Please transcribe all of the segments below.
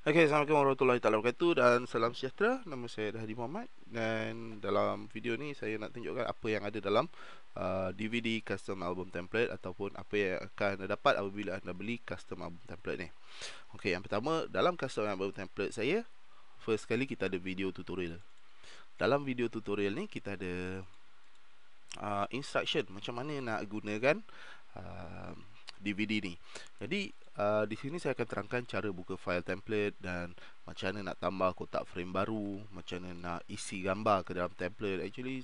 Okay, Assalamualaikum warahmatullahi wabarakatuh dan salam sejahtera Nama saya Dahdi Muhammad Dan dalam video ni saya nak tunjukkan apa yang ada dalam uh, DVD custom album template Ataupun apa yang akan anda dapat apabila anda beli custom album template ni Okay, yang pertama dalam custom album template saya First kali kita ada video tutorial Dalam video tutorial ni kita ada uh, instruction Macam mana nak gunakan uh, DVD ni. Jadi uh, di sini saya akan terangkan cara buka file template dan macam mana nak tambah kotak frame baru, macam mana nak isi gambar ke dalam template. Actually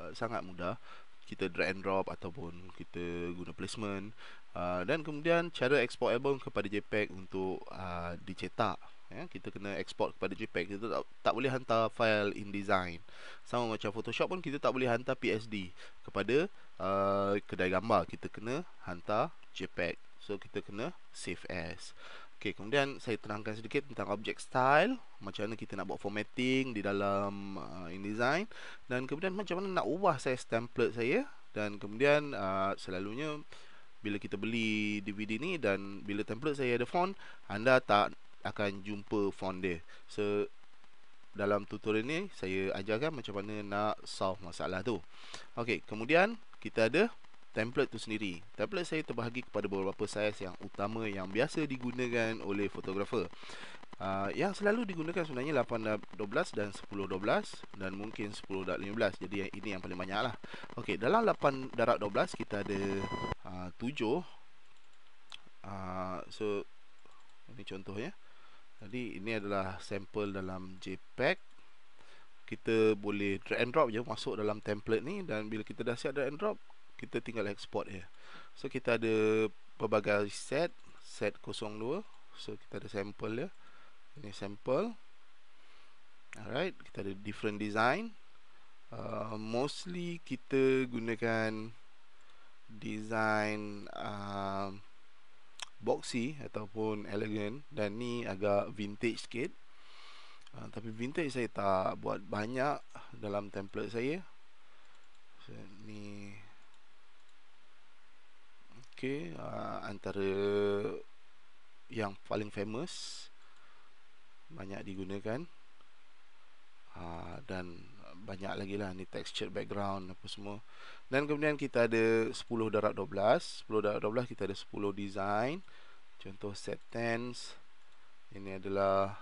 uh, sangat mudah. Kita drag and drop ataupun kita guna placement uh, dan kemudian cara export album kepada JPEG untuk uh, dicetak ya, kita kena export kepada JPEG kita tak, tak boleh hantar file in Design sama macam Photoshop pun kita tak boleh hantar PSD kepada uh, kedai gambar kita kena hantar JPEG so kita kena save as Okay, kemudian saya terangkan sedikit tentang object style Macam mana kita nak buat formatting di dalam uh, Design Dan kemudian macam mana nak ubah size template saya Dan kemudian uh, selalunya bila kita beli DVD ni Dan bila template saya ada font Anda tak akan jumpa font dia. So dalam tutorial ni saya ajarkan macam mana nak solve masalah tu. Okey, kemudian kita ada template tu sendiri. Template saya terbahagi kepada beberapa saiz yang utama yang biasa digunakan oleh fotografer. Uh, yang selalu digunakan sebenarnya 8.12 dan 10.12 dan mungkin 10.15 jadi yang ini yang paling banyak lah ok dalam 8.12 kita ada uh, 7 uh, so ini contohnya jadi ini adalah sampel dalam JPEG. Kita boleh drag and drop je masuk dalam template ni dan bila kita dah siap drag and drop, kita tinggal export ya. So kita ada pelbagai set, set 02. So kita ada sampel dia. Ini sampel. Alright, kita ada different design. Uh, mostly kita gunakan design uh, boxy ataupun elegant dan ni agak vintage sikit. Uh, tapi vintage saya tak buat banyak dalam template saya. So, ni okey uh, ah, antara yang paling famous banyak digunakan uh, dan banyak lagi lah ni texture background apa semua dan kemudian kita ada 10 darab 12 10 darab 12 kita ada 10 design contoh set tens ini adalah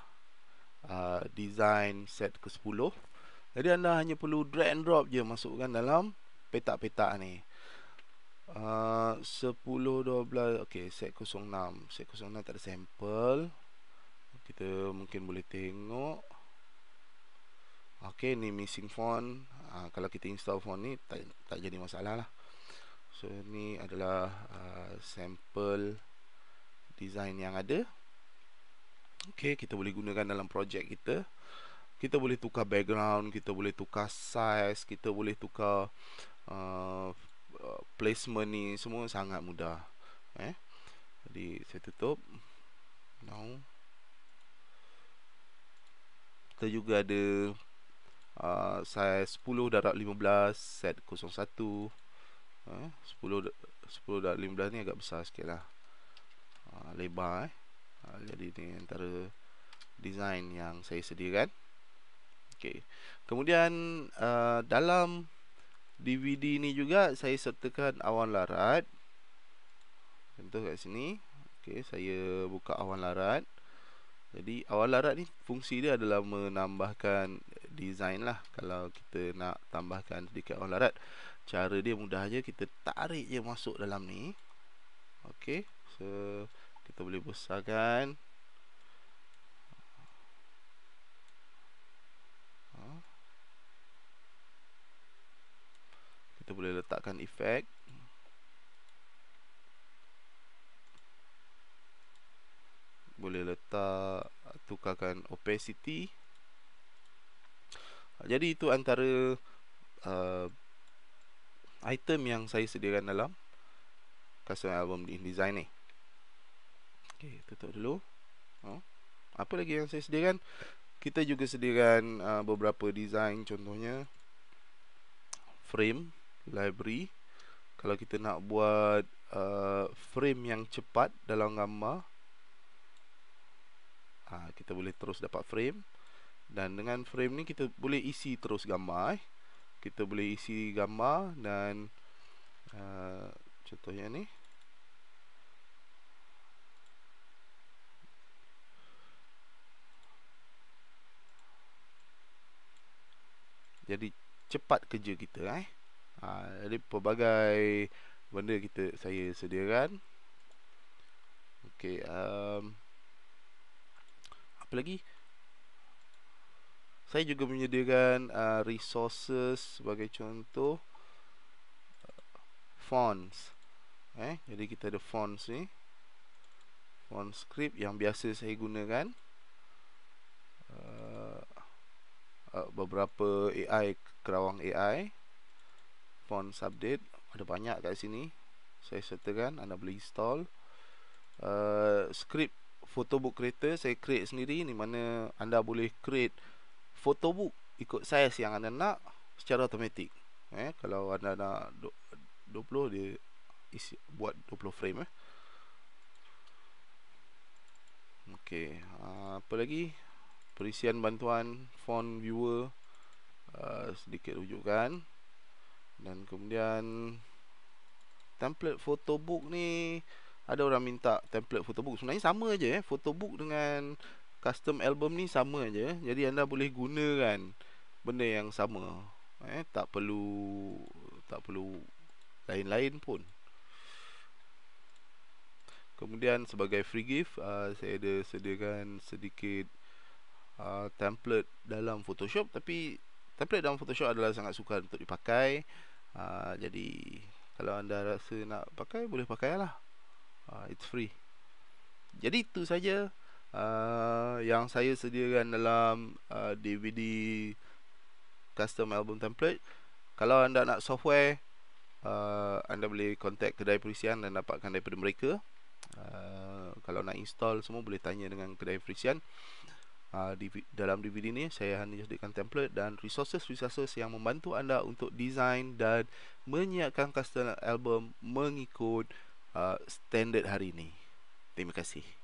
uh, design set ke 10 jadi anda hanya perlu drag and drop je masukkan dalam petak-petak ni Uh, 10, 12 Okay, set 06 Set 06 tak ada sample Kita mungkin boleh tengok Okay, ni missing phone uh, Kalau kita install phone ni Tak, tak jadi masalah lah So, ni adalah uh, ah, Sample Design yang ada Okay, kita boleh gunakan dalam projek kita Kita boleh tukar background Kita boleh tukar size Kita boleh tukar uh, Placement ni Semua sangat mudah eh? Jadi, saya tutup Now Kita juga ada size 10 darab 15 set 01 eh, 10 10 darab 15 ni agak besar sikit lah uh, lebar eh. uh, jadi ni antara design yang saya sediakan Okey. kemudian uh, dalam DVD ni juga saya sertakan awan larat contoh kat sini Okey, saya buka awan larat jadi awan larat ni fungsi dia adalah menambahkan design lah kalau kita nak tambahkan sedikit orang larat cara dia mudah mudahnya kita tarik je masuk dalam ni ok so kita boleh besarkan kita boleh letakkan efek boleh letak tukarkan opacity jadi itu antara uh, item yang saya sediakan dalam custom album InDesign ni. Okey, tutup dulu. Oh. Apa lagi yang saya sediakan? Kita juga sediakan uh, beberapa design contohnya frame library kalau kita nak buat uh, frame yang cepat dalam gambar uh, kita boleh terus dapat frame dan dengan frame ni kita boleh isi terus gambar eh. Kita boleh isi gambar dan uh, Contohnya ni Jadi cepat kerja kita eh. Ha, jadi pelbagai benda kita saya sediakan. Okey, um, apa lagi? saya juga menyediakan uh, resources sebagai contoh uh, fonts eh jadi kita ada fonts ni font script yang biasa saya gunakan uh, uh, beberapa AI kerawang AI font update ada banyak kat sini saya sertakan anda boleh install uh, script photobook creator saya create sendiri di mana anda boleh create photobook ikut saiz yang anda nak secara automatik eh kalau anda nak 20 dia isi, buat 20 frame eh okey ah, apa lagi perisian bantuan font viewer uh, sedikit rujukan dan kemudian template photobook ni ada orang minta template photobook sebenarnya sama aje eh photobook dengan custom album ni sama je jadi anda boleh gunakan benda yang sama eh tak perlu tak perlu lain-lain pun kemudian sebagai free gift uh, saya ada sediakan sedikit uh, template dalam photoshop tapi template dalam photoshop adalah sangat sukar untuk dipakai uh, jadi kalau anda rasa nak pakai boleh pakailah uh, it's free jadi itu saja uh, yang saya sediakan dalam uh, ah, DVD custom album template. Kalau anda nak software, uh, anda boleh contact kedai perisian dan dapatkan daripada mereka. Uh, kalau nak install semua boleh tanya dengan kedai perisian. Uh, di, dalam DVD ni saya hanya sediakan template dan resources-resources yang membantu anda untuk design dan menyiapkan custom album mengikut uh, standard hari ini. Terima kasih.